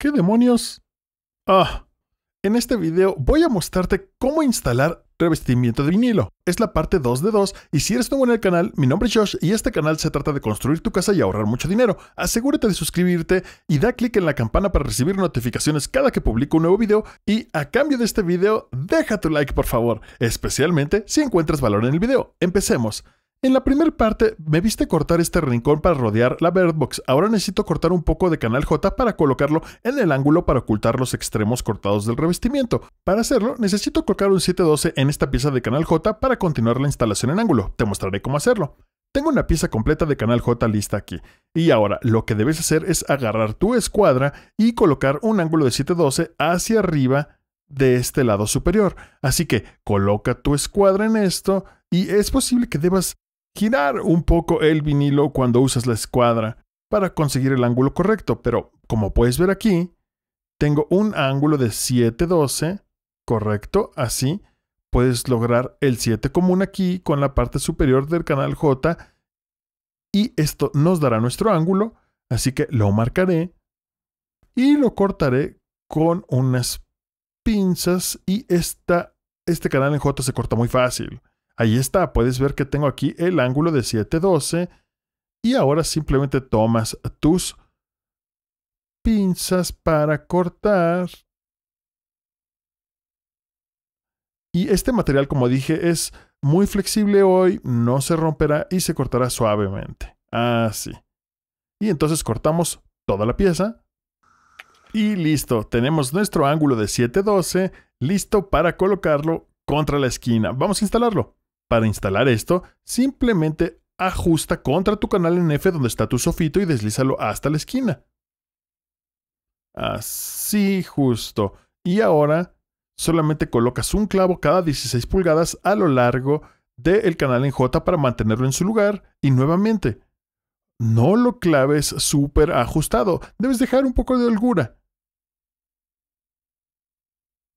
¿Qué demonios? Ah, en este video voy a mostrarte cómo instalar revestimiento de vinilo. Es la parte 2 de 2 y si eres nuevo en el canal, mi nombre es Josh y este canal se trata de construir tu casa y ahorrar mucho dinero. Asegúrate de suscribirte y da clic en la campana para recibir notificaciones cada que publico un nuevo video y a cambio de este video, deja tu like por favor, especialmente si encuentras valor en el video. Empecemos. En la primera parte me viste cortar este rincón para rodear la Bird Box. Ahora necesito cortar un poco de canal J para colocarlo en el ángulo para ocultar los extremos cortados del revestimiento. Para hacerlo necesito colocar un 712 en esta pieza de canal J para continuar la instalación en ángulo. Te mostraré cómo hacerlo. Tengo una pieza completa de canal J lista aquí. Y ahora lo que debes hacer es agarrar tu escuadra y colocar un ángulo de 712 hacia arriba de este lado superior. Así que coloca tu escuadra en esto y es posible que debas girar un poco el vinilo cuando usas la escuadra para conseguir el ángulo correcto, pero como puedes ver aquí, tengo un ángulo de 712, correcto, así puedes lograr el 7 común aquí con la parte superior del canal J y esto nos dará nuestro ángulo, así que lo marcaré y lo cortaré con unas pinzas y esta, este canal en J se corta muy fácil. Ahí está, puedes ver que tengo aquí el ángulo de 712 y ahora simplemente tomas tus pinzas para cortar. Y este material, como dije, es muy flexible hoy, no se romperá y se cortará suavemente. Así. Y entonces cortamos toda la pieza. Y listo, tenemos nuestro ángulo de 712 listo para colocarlo contra la esquina. Vamos a instalarlo. Para instalar esto, simplemente ajusta contra tu canal en F donde está tu sofito y deslízalo hasta la esquina. Así justo. Y ahora solamente colocas un clavo cada 16 pulgadas a lo largo del canal en J para mantenerlo en su lugar y nuevamente. No lo claves súper ajustado, debes dejar un poco de holgura.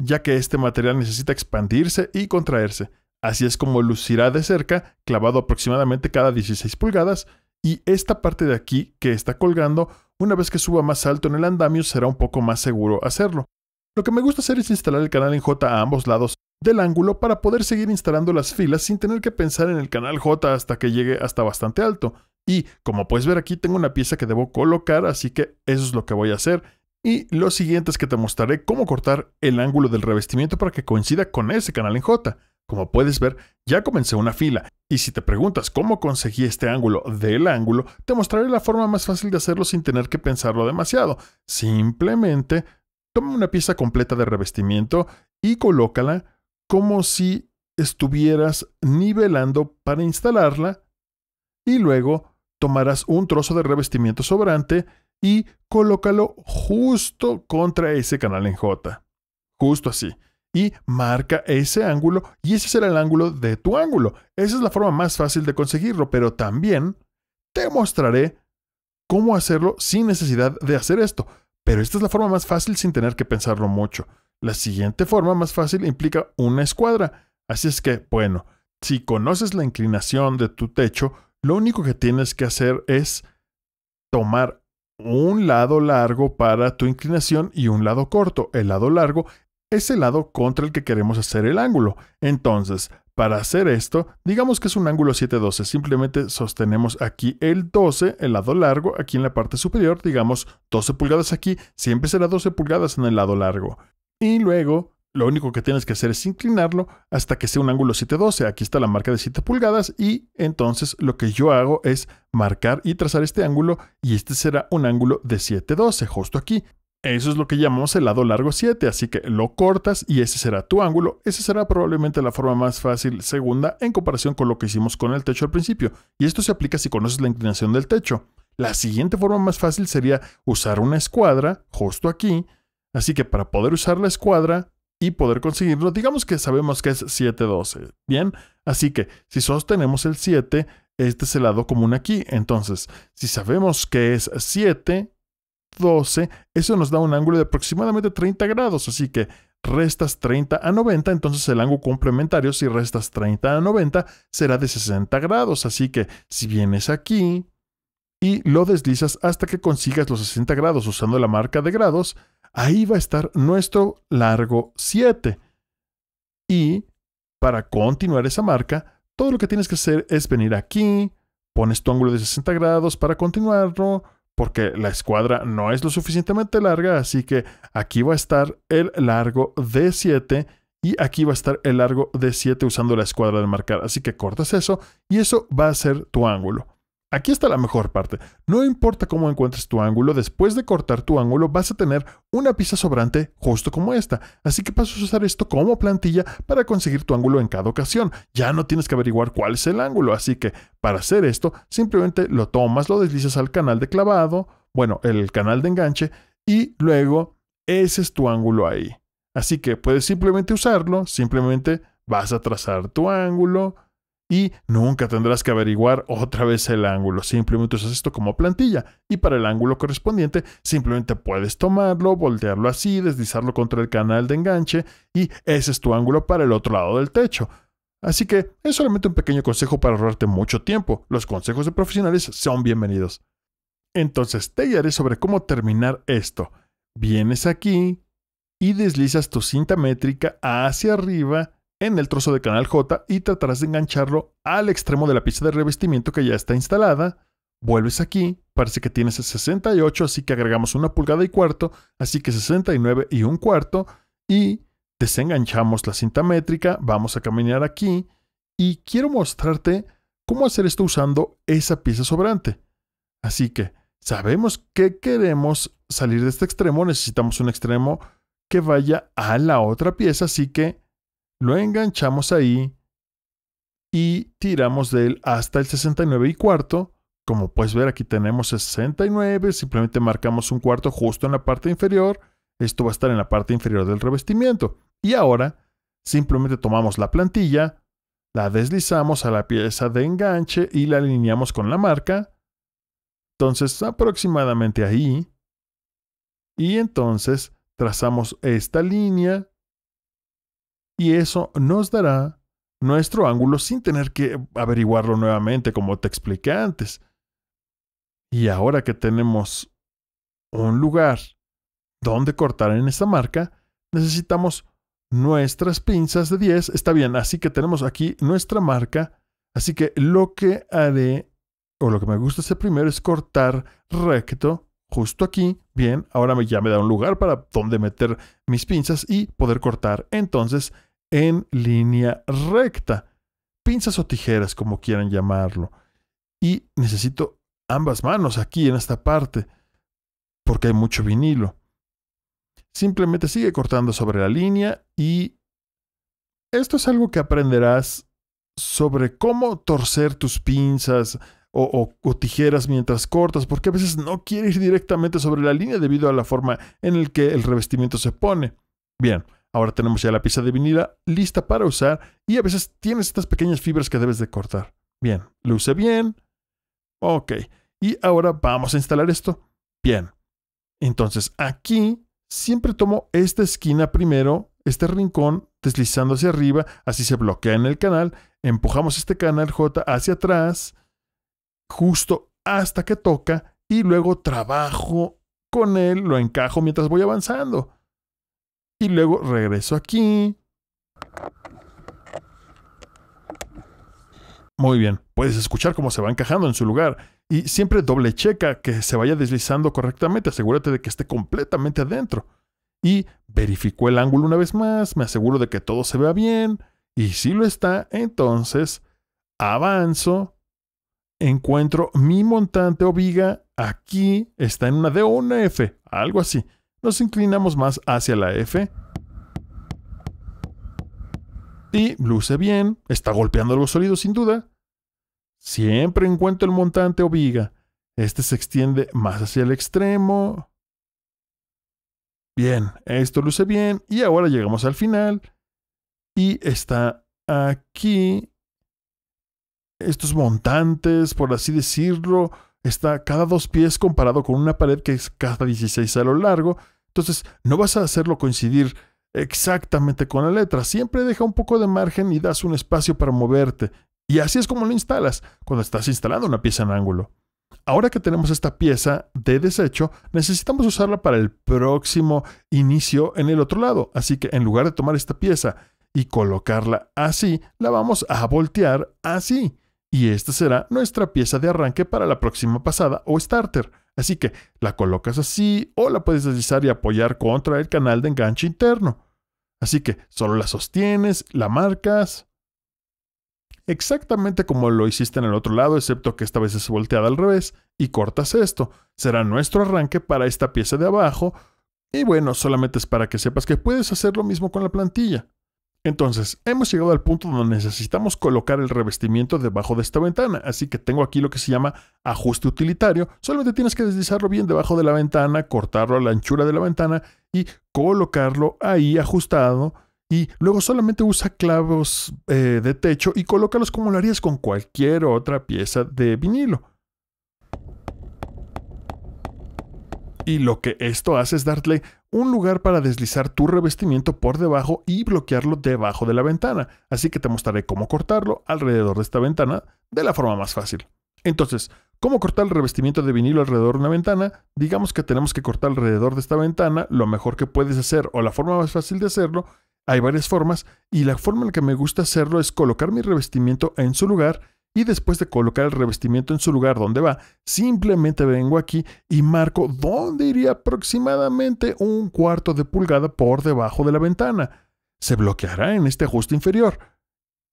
Ya que este material necesita expandirse y contraerse. Así es como lucirá de cerca, clavado aproximadamente cada 16 pulgadas, y esta parte de aquí que está colgando, una vez que suba más alto en el andamio será un poco más seguro hacerlo. Lo que me gusta hacer es instalar el canal en J a ambos lados del ángulo para poder seguir instalando las filas sin tener que pensar en el canal J hasta que llegue hasta bastante alto. Y como puedes ver aquí tengo una pieza que debo colocar, así que eso es lo que voy a hacer. Y lo siguiente es que te mostraré cómo cortar el ángulo del revestimiento para que coincida con ese canal en J. Como puedes ver, ya comencé una fila, y si te preguntas cómo conseguí este ángulo del ángulo, te mostraré la forma más fácil de hacerlo sin tener que pensarlo demasiado. Simplemente, toma una pieza completa de revestimiento y colócala como si estuvieras nivelando para instalarla, y luego tomarás un trozo de revestimiento sobrante y colócalo justo contra ese canal en J. Justo así y marca ese ángulo y ese será el ángulo de tu ángulo. Esa es la forma más fácil de conseguirlo, pero también te mostraré cómo hacerlo sin necesidad de hacer esto. Pero esta es la forma más fácil sin tener que pensarlo mucho. La siguiente forma más fácil implica una escuadra. Así es que, bueno, si conoces la inclinación de tu techo, lo único que tienes que hacer es tomar un lado largo para tu inclinación y un lado corto. El lado largo es el lado contra el que queremos hacer el ángulo. Entonces, para hacer esto, digamos que es un ángulo 712 simplemente sostenemos aquí el 12, el lado largo, aquí en la parte superior, digamos 12 pulgadas aquí, siempre será 12 pulgadas en el lado largo. Y luego, lo único que tienes que hacer es inclinarlo hasta que sea un ángulo 712 aquí está la marca de 7 pulgadas y entonces lo que yo hago es marcar y trazar este ángulo y este será un ángulo de 712 justo aquí. Eso es lo que llamamos el lado largo 7, así que lo cortas y ese será tu ángulo. Esa será probablemente la forma más fácil segunda en comparación con lo que hicimos con el techo al principio. Y esto se aplica si conoces la inclinación del techo. La siguiente forma más fácil sería usar una escuadra justo aquí. Así que para poder usar la escuadra y poder conseguirlo, digamos que sabemos que es 12. Bien, así que si sostenemos el 7, este es el lado común aquí. Entonces, si sabemos que es 7, 12, eso nos da un ángulo de aproximadamente 30 grados, así que restas 30 a 90, entonces el ángulo complementario si restas 30 a 90 será de 60 grados, así que si vienes aquí y lo deslizas hasta que consigas los 60 grados usando la marca de grados, ahí va a estar nuestro largo 7. Y para continuar esa marca, todo lo que tienes que hacer es venir aquí, pones tu ángulo de 60 grados para continuarlo, porque la escuadra no es lo suficientemente larga, así que aquí va a estar el largo de 7 y aquí va a estar el largo de 7 usando la escuadra de marcar. Así que cortas eso y eso va a ser tu ángulo. Aquí está la mejor parte. No importa cómo encuentres tu ángulo, después de cortar tu ángulo vas a tener una pieza sobrante justo como esta. Así que pasas a usar esto como plantilla para conseguir tu ángulo en cada ocasión. Ya no tienes que averiguar cuál es el ángulo, así que para hacer esto simplemente lo tomas, lo deslizas al canal de clavado, bueno, el canal de enganche, y luego ese es tu ángulo ahí. Así que puedes simplemente usarlo, simplemente vas a trazar tu ángulo, y nunca tendrás que averiguar otra vez el ángulo. Simplemente usas esto como plantilla y para el ángulo correspondiente simplemente puedes tomarlo, voltearlo así, deslizarlo contra el canal de enganche y ese es tu ángulo para el otro lado del techo. Así que es solamente un pequeño consejo para ahorrarte mucho tiempo. Los consejos de profesionales son bienvenidos. Entonces te guiaré sobre cómo terminar esto. Vienes aquí y deslizas tu cinta métrica hacia arriba en el trozo de canal J y tratarás de engancharlo al extremo de la pieza de revestimiento que ya está instalada. Vuelves aquí, parece que tienes 68, así que agregamos una pulgada y cuarto, así que 69 y un cuarto, y desenganchamos la cinta métrica, vamos a caminar aquí, y quiero mostrarte cómo hacer esto usando esa pieza sobrante. Así que sabemos que queremos salir de este extremo, necesitamos un extremo que vaya a la otra pieza, así que lo enganchamos ahí y tiramos de él hasta el 69 y cuarto. Como puedes ver aquí tenemos 69, simplemente marcamos un cuarto justo en la parte inferior. Esto va a estar en la parte inferior del revestimiento. Y ahora simplemente tomamos la plantilla, la deslizamos a la pieza de enganche y la alineamos con la marca. Entonces aproximadamente ahí. Y entonces trazamos esta línea y eso nos dará nuestro ángulo sin tener que averiguarlo nuevamente como te expliqué antes. Y ahora que tenemos un lugar donde cortar en esta marca, necesitamos nuestras pinzas de 10. Está bien, así que tenemos aquí nuestra marca. Así que lo que haré, o lo que me gusta hacer primero, es cortar recto justo aquí. Bien, ahora ya me da un lugar para donde meter mis pinzas y poder cortar. Entonces, en línea recta, pinzas o tijeras, como quieran llamarlo. Y necesito ambas manos aquí en esta parte, porque hay mucho vinilo. Simplemente sigue cortando sobre la línea y esto es algo que aprenderás sobre cómo torcer tus pinzas o, tijeras mientras cortas, porque a veces no quiere ir directamente sobre la línea debido a la forma en la que el revestimiento se pone. Bien, Ahora tenemos ya la pieza de vinila lista para usar y a veces tienes estas pequeñas fibras que debes de cortar. Bien, lo luce bien. Ok, y ahora vamos a instalar esto. Bien, entonces aquí siempre tomo esta esquina primero, este rincón, deslizando hacia arriba, así se bloquea en el canal, empujamos este canal J hacia atrás, justo hasta que toca, y luego trabajo con él, lo encajo mientras voy avanzando. Y luego regreso aquí. Muy bien, puedes escuchar cómo se va encajando en su lugar. Y siempre doble checa que se vaya deslizando correctamente. Asegúrate de que esté completamente adentro. Y verificó el ángulo una vez más. Me aseguro de que todo se vea bien. Y si lo está, entonces avanzo. Encuentro mi montante o viga. Aquí está en una D o una F. Algo así nos inclinamos más hacia la F. Y luce bien, está golpeando algo sólido sin duda. Siempre encuentro el montante o viga. Este se extiende más hacia el extremo. Bien, esto luce bien. Y ahora llegamos al final. Y está aquí. Estos montantes, por así decirlo, está cada dos pies comparado con una pared que es cada 16 a lo largo entonces, no vas a hacerlo coincidir exactamente con la letra. Siempre deja un poco de margen y das un espacio para moverte. Y así es como lo instalas, cuando estás instalando una pieza en ángulo. Ahora que tenemos esta pieza de desecho, necesitamos usarla para el próximo inicio en el otro lado. Así que en lugar de tomar esta pieza y colocarla así, la vamos a voltear así y esta será nuestra pieza de arranque para la próxima pasada o starter. Así que la colocas así o la puedes deslizar y apoyar contra el canal de enganche interno. Así que solo la sostienes, la marcas, exactamente como lo hiciste en el otro lado, excepto que esta vez es volteada al revés, y cortas esto. Será nuestro arranque para esta pieza de abajo, y bueno, solamente es para que sepas que puedes hacer lo mismo con la plantilla. Entonces, hemos llegado al punto donde necesitamos colocar el revestimiento debajo de esta ventana, así que tengo aquí lo que se llama ajuste utilitario, solamente tienes que deslizarlo bien debajo de la ventana, cortarlo a la anchura de la ventana y colocarlo ahí ajustado y luego solamente usa clavos eh, de techo y colócalos como lo harías con cualquier otra pieza de vinilo. Y lo que esto hace es darle un lugar para deslizar tu revestimiento por debajo y bloquearlo debajo de la ventana, así que te mostraré cómo cortarlo alrededor de esta ventana de la forma más fácil. Entonces, ¿cómo cortar el revestimiento de vinilo alrededor de una ventana? Digamos que tenemos que cortar alrededor de esta ventana, lo mejor que puedes hacer o la forma más fácil de hacerlo, hay varias formas, y la forma en la que me gusta hacerlo es colocar mi revestimiento en su lugar y después de colocar el revestimiento en su lugar donde va, simplemente vengo aquí y marco dónde iría aproximadamente un cuarto de pulgada por debajo de la ventana. Se bloqueará en este ajuste inferior.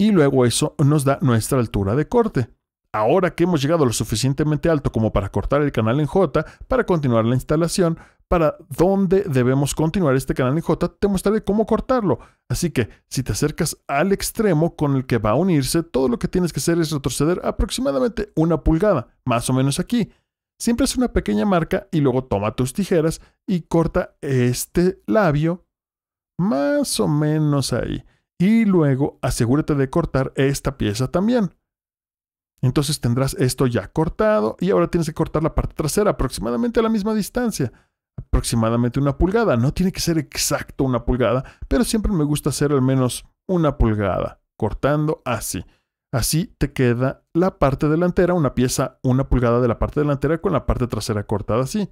Y luego eso nos da nuestra altura de corte. Ahora que hemos llegado lo suficientemente alto como para cortar el canal en J, para continuar la instalación, para dónde debemos continuar este canal en J, te mostraré cómo cortarlo. Así que, si te acercas al extremo con el que va a unirse, todo lo que tienes que hacer es retroceder aproximadamente una pulgada, más o menos aquí. Siempre es una pequeña marca y luego toma tus tijeras y corta este labio, más o menos ahí. Y luego asegúrate de cortar esta pieza también. Entonces tendrás esto ya cortado y ahora tienes que cortar la parte trasera aproximadamente a la misma distancia, aproximadamente una pulgada. No tiene que ser exacto una pulgada, pero siempre me gusta hacer al menos una pulgada, cortando así. Así te queda la parte delantera, una pieza, una pulgada de la parte delantera con la parte trasera cortada así.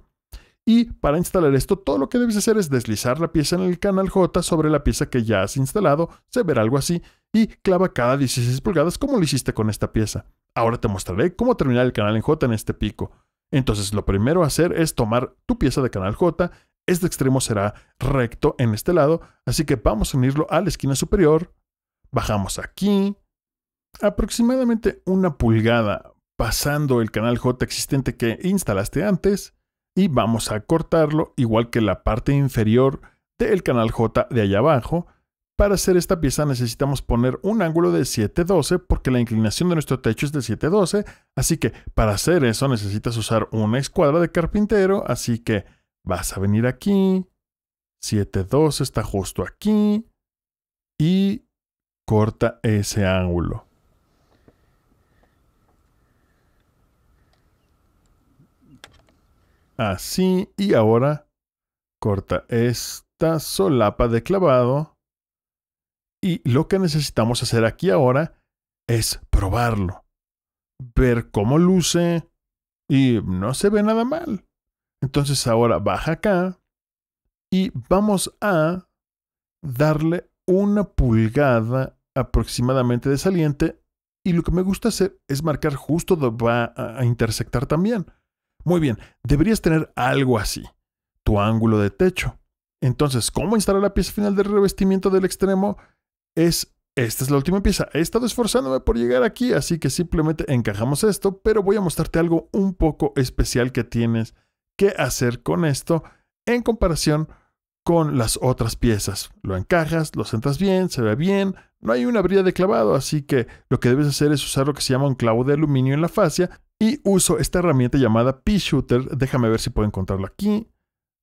Y para instalar esto, todo lo que debes hacer es deslizar la pieza en el canal J sobre la pieza que ya has instalado, se verá algo así, y clava cada 16 pulgadas como lo hiciste con esta pieza. Ahora te mostraré cómo terminar el canal en J en este pico. Entonces lo primero a hacer es tomar tu pieza de canal J, este extremo será recto en este lado, así que vamos a unirlo a la esquina superior, bajamos aquí, aproximadamente una pulgada pasando el canal J existente que instalaste antes y vamos a cortarlo igual que la parte inferior del canal J de allá abajo para hacer esta pieza necesitamos poner un ángulo de 712 porque la inclinación de nuestro techo es de 712, así que para hacer eso necesitas usar una escuadra de carpintero, así que vas a venir aquí, 712 está justo aquí y corta ese ángulo. Así y ahora corta esta solapa de clavado y lo que necesitamos hacer aquí ahora es probarlo, ver cómo luce y no se ve nada mal. Entonces ahora baja acá y vamos a darle una pulgada aproximadamente de saliente y lo que me gusta hacer es marcar justo donde va a intersectar también. Muy bien, deberías tener algo así, tu ángulo de techo. Entonces, ¿cómo instalar la pieza final de revestimiento del extremo? es esta es la última pieza. He estado esforzándome por llegar aquí, así que simplemente encajamos esto, pero voy a mostrarte algo un poco especial que tienes que hacer con esto en comparación con las otras piezas. Lo encajas, lo sentas bien, se ve bien, no hay una brida de clavado, así que lo que debes hacer es usar lo que se llama un clavo de aluminio en la fascia y uso esta herramienta llamada p shooter. Déjame ver si puedo encontrarlo aquí.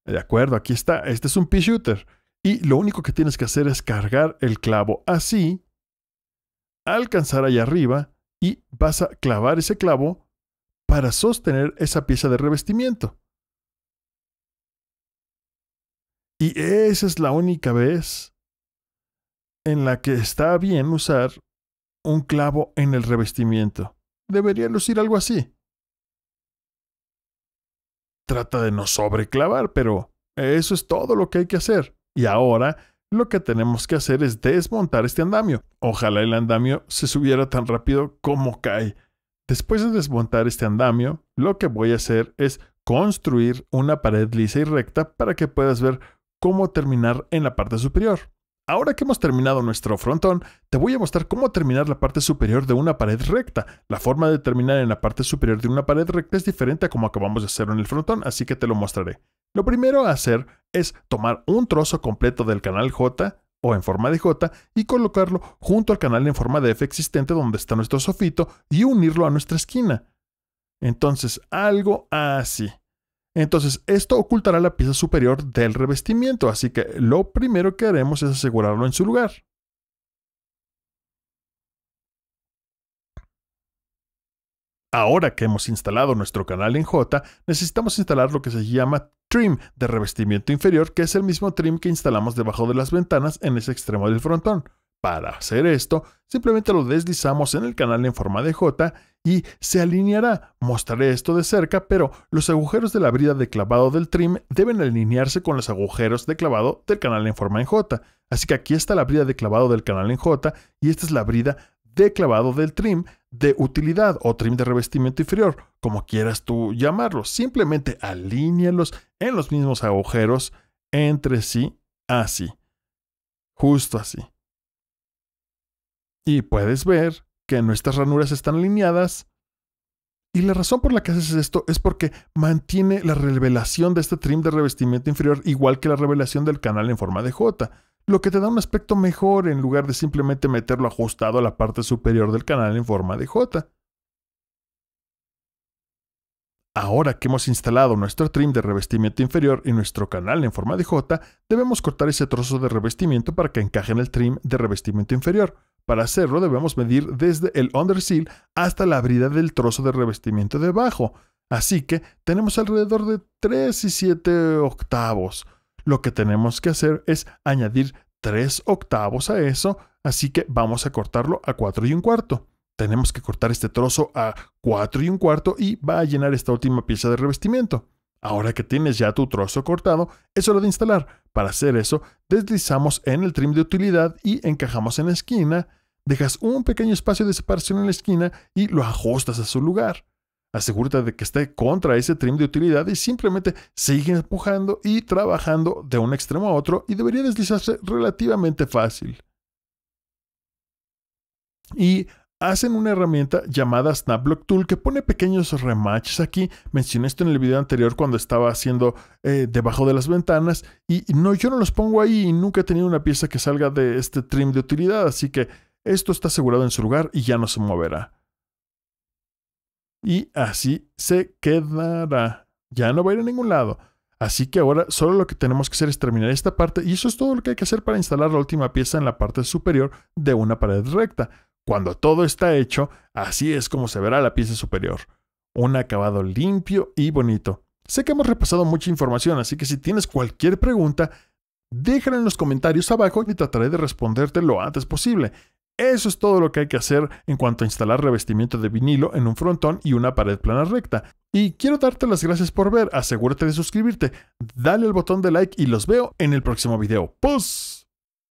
De acuerdo, aquí está. Este es un p shooter y lo único que tienes que hacer es cargar el clavo así, alcanzar allá arriba y vas a clavar ese clavo para sostener esa pieza de revestimiento. Y esa es la única vez en la que está bien usar un clavo en el revestimiento. Debería lucir algo así. Trata de no sobreclavar, pero eso es todo lo que hay que hacer. Y ahora lo que tenemos que hacer es desmontar este andamio. Ojalá el andamio se subiera tan rápido como cae. Después de desmontar este andamio, lo que voy a hacer es construir una pared lisa y recta para que puedas ver cómo terminar en la parte superior. Ahora que hemos terminado nuestro frontón, te voy a mostrar cómo terminar la parte superior de una pared recta. La forma de terminar en la parte superior de una pared recta es diferente a como acabamos de hacer en el frontón, así que te lo mostraré. Lo primero a hacer es tomar un trozo completo del canal J o en forma de J y colocarlo junto al canal en forma de F existente donde está nuestro sofito y unirlo a nuestra esquina. Entonces, algo así. Entonces, esto ocultará la pieza superior del revestimiento, así que lo primero que haremos es asegurarlo en su lugar. Ahora que hemos instalado nuestro canal en J, necesitamos instalar lo que se llama trim de revestimiento inferior, que es el mismo trim que instalamos debajo de las ventanas en ese extremo del frontón. Para hacer esto, simplemente lo deslizamos en el canal en forma de J y se alineará. Mostraré esto de cerca, pero los agujeros de la brida de clavado del trim deben alinearse con los agujeros de clavado del canal en forma en J. Así que aquí está la brida de clavado del canal en J y esta es la brida de clavado del trim de utilidad o trim de revestimiento inferior, como quieras tú llamarlo, Simplemente alíñalos en los mismos agujeros entre sí, así. Justo así. Y puedes ver que nuestras ranuras están alineadas. Y la razón por la que haces esto es porque mantiene la revelación de este trim de revestimiento inferior igual que la revelación del canal en forma de J lo que te da un aspecto mejor en lugar de simplemente meterlo ajustado a la parte superior del canal en forma de J. Ahora que hemos instalado nuestro trim de revestimiento inferior y nuestro canal en forma de J, debemos cortar ese trozo de revestimiento para que encaje en el trim de revestimiento inferior. Para hacerlo debemos medir desde el underseal hasta la brida del trozo de revestimiento debajo. Así que tenemos alrededor de 3 y 7 octavos, lo que tenemos que hacer es añadir 3 octavos a eso, así que vamos a cortarlo a 4 y un cuarto. Tenemos que cortar este trozo a 4 y un cuarto y va a llenar esta última pieza de revestimiento. Ahora que tienes ya tu trozo cortado, es hora de instalar. Para hacer eso, deslizamos en el trim de utilidad y encajamos en la esquina. Dejas un pequeño espacio de separación en la esquina y lo ajustas a su lugar asegúrate de que esté contra ese trim de utilidad y simplemente sigue empujando y trabajando de un extremo a otro y debería deslizarse relativamente fácil. Y hacen una herramienta llamada Block Tool que pone pequeños remaches aquí. Mencioné esto en el video anterior cuando estaba haciendo eh, debajo de las ventanas y no, yo no los pongo ahí y nunca he tenido una pieza que salga de este trim de utilidad, así que esto está asegurado en su lugar y ya no se moverá y así se quedará. Ya no va a ir a ningún lado. Así que ahora solo lo que tenemos que hacer es terminar esta parte y eso es todo lo que hay que hacer para instalar la última pieza en la parte superior de una pared recta. Cuando todo está hecho, así es como se verá la pieza superior. Un acabado limpio y bonito. Sé que hemos repasado mucha información, así que si tienes cualquier pregunta, déjala en los comentarios abajo y trataré de responderte lo antes posible. Eso es todo lo que hay que hacer en cuanto a instalar revestimiento de vinilo en un frontón y una pared plana recta. Y quiero darte las gracias por ver, asegúrate de suscribirte, dale al botón de like y los veo en el próximo video. ¡Pus!